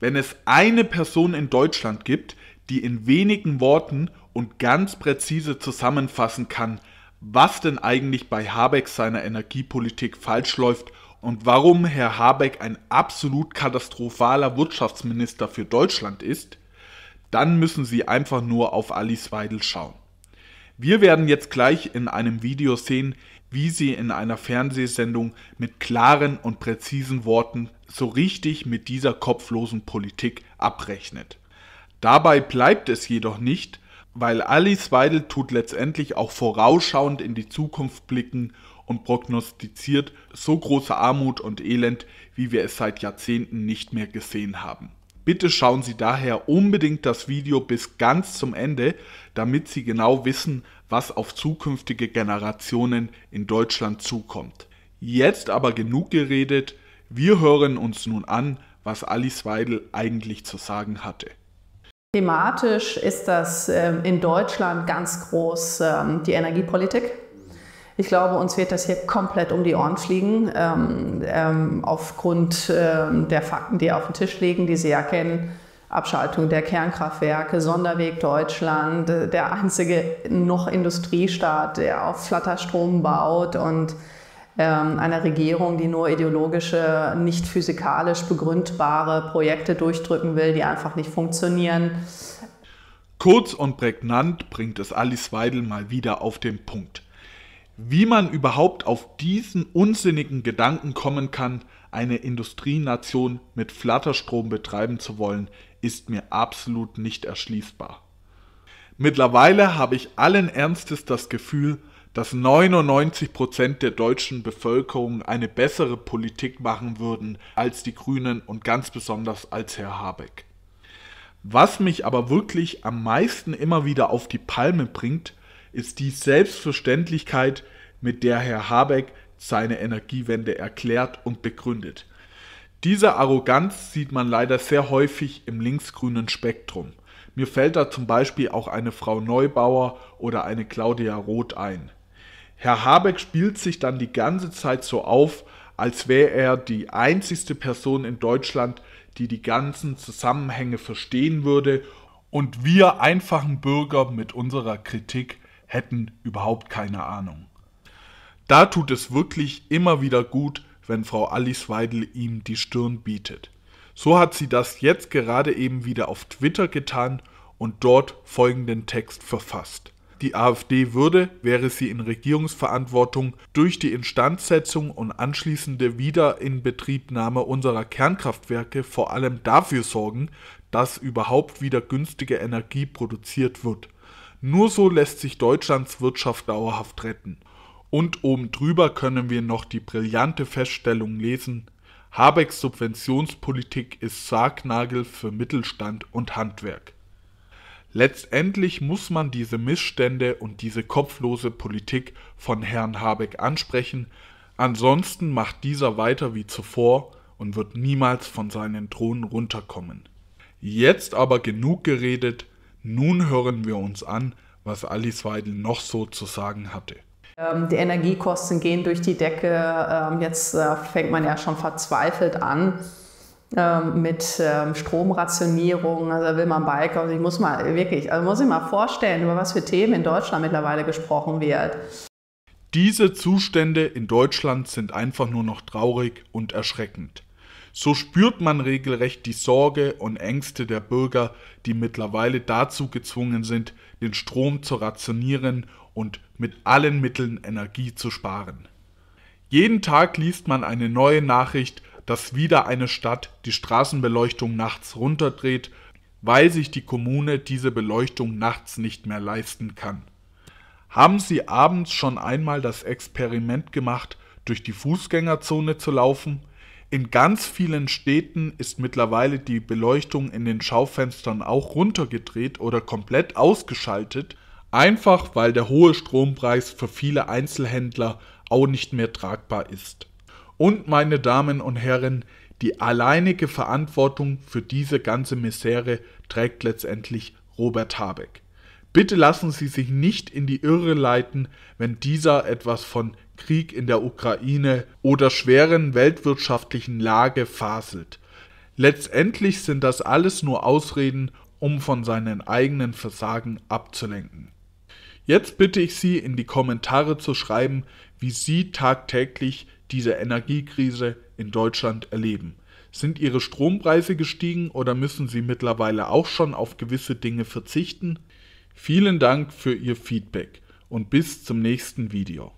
Wenn es eine Person in Deutschland gibt, die in wenigen Worten und ganz präzise zusammenfassen kann, was denn eigentlich bei Habeck seiner Energiepolitik falsch läuft und warum Herr Habeck ein absolut katastrophaler Wirtschaftsminister für Deutschland ist, dann müssen Sie einfach nur auf Alice Weidel schauen. Wir werden jetzt gleich in einem Video sehen, wie sie in einer Fernsehsendung mit klaren und präzisen Worten so richtig mit dieser kopflosen Politik abrechnet. Dabei bleibt es jedoch nicht, weil Alice Weidel tut letztendlich auch vorausschauend in die Zukunft blicken und prognostiziert so große Armut und Elend, wie wir es seit Jahrzehnten nicht mehr gesehen haben. Bitte schauen Sie daher unbedingt das Video bis ganz zum Ende, damit Sie genau wissen, was auf zukünftige Generationen in Deutschland zukommt. Jetzt aber genug geredet, wir hören uns nun an, was Alice Weidel eigentlich zu sagen hatte. Thematisch ist das ähm, in Deutschland ganz groß ähm, die Energiepolitik. Ich glaube, uns wird das hier komplett um die Ohren fliegen, ähm, ähm, aufgrund äh, der Fakten, die auf dem Tisch liegen, die Sie ja kennen. Abschaltung der Kernkraftwerke, Sonderweg Deutschland, äh, der einzige noch Industriestaat, der auf Flatterstrom baut und ähm, einer Regierung, die nur ideologische, nicht physikalisch begründbare Projekte durchdrücken will, die einfach nicht funktionieren. Kurz und prägnant bringt es Alice Weidel mal wieder auf den Punkt wie man überhaupt auf diesen unsinnigen Gedanken kommen kann, eine Industrienation mit Flatterstrom betreiben zu wollen, ist mir absolut nicht erschließbar. Mittlerweile habe ich allen Ernstes das Gefühl, dass 99% der deutschen Bevölkerung eine bessere Politik machen würden als die Grünen und ganz besonders als Herr Habeck. Was mich aber wirklich am meisten immer wieder auf die Palme bringt, ist die Selbstverständlichkeit, mit der Herr Habeck seine Energiewende erklärt und begründet. Diese Arroganz sieht man leider sehr häufig im linksgrünen Spektrum. Mir fällt da zum Beispiel auch eine Frau Neubauer oder eine Claudia Roth ein. Herr Habeck spielt sich dann die ganze Zeit so auf, als wäre er die einzigste Person in Deutschland, die die ganzen Zusammenhänge verstehen würde und wir einfachen Bürger mit unserer Kritik hätten überhaupt keine Ahnung. Da tut es wirklich immer wieder gut, wenn Frau Alice Weidel ihm die Stirn bietet. So hat sie das jetzt gerade eben wieder auf Twitter getan und dort folgenden Text verfasst. Die AfD würde, wäre sie in Regierungsverantwortung, durch die Instandsetzung und anschließende Wiederinbetriebnahme unserer Kernkraftwerke vor allem dafür sorgen, dass überhaupt wieder günstige Energie produziert wird. Nur so lässt sich Deutschlands Wirtschaft dauerhaft retten. Und oben drüber können wir noch die brillante Feststellung lesen, Habecks Subventionspolitik ist Sargnagel für Mittelstand und Handwerk. Letztendlich muss man diese Missstände und diese kopflose Politik von Herrn Habeck ansprechen, ansonsten macht dieser weiter wie zuvor und wird niemals von seinen Thronen runterkommen. Jetzt aber genug geredet, nun hören wir uns an, was Alice Weidel noch so zu sagen hatte. Ähm, die Energiekosten gehen durch die Decke. Ähm, jetzt äh, fängt man ja schon verzweifelt an ähm, mit Stromrationierung. Also will man Bike, also ich muss mal wirklich, also muss ich mal vorstellen, über was für Themen in Deutschland mittlerweile gesprochen wird. Diese Zustände in Deutschland sind einfach nur noch traurig und erschreckend. So spürt man regelrecht die Sorge und Ängste der Bürger, die mittlerweile dazu gezwungen sind, den Strom zu rationieren und mit allen Mitteln Energie zu sparen. Jeden Tag liest man eine neue Nachricht, dass wieder eine Stadt die Straßenbeleuchtung nachts runterdreht, weil sich die Kommune diese Beleuchtung nachts nicht mehr leisten kann. Haben Sie abends schon einmal das Experiment gemacht, durch die Fußgängerzone zu laufen? In ganz vielen Städten ist mittlerweile die Beleuchtung in den Schaufenstern auch runtergedreht oder komplett ausgeschaltet, einfach weil der hohe Strompreis für viele Einzelhändler auch nicht mehr tragbar ist. Und meine Damen und Herren, die alleinige Verantwortung für diese ganze Misere trägt letztendlich Robert Habeck. Bitte lassen Sie sich nicht in die Irre leiten, wenn dieser etwas von Krieg in der Ukraine oder schweren weltwirtschaftlichen Lage faselt. Letztendlich sind das alles nur Ausreden, um von seinen eigenen Versagen abzulenken. Jetzt bitte ich Sie, in die Kommentare zu schreiben, wie Sie tagtäglich diese Energiekrise in Deutschland erleben. Sind Ihre Strompreise gestiegen oder müssen Sie mittlerweile auch schon auf gewisse Dinge verzichten? Vielen Dank für Ihr Feedback und bis zum nächsten Video.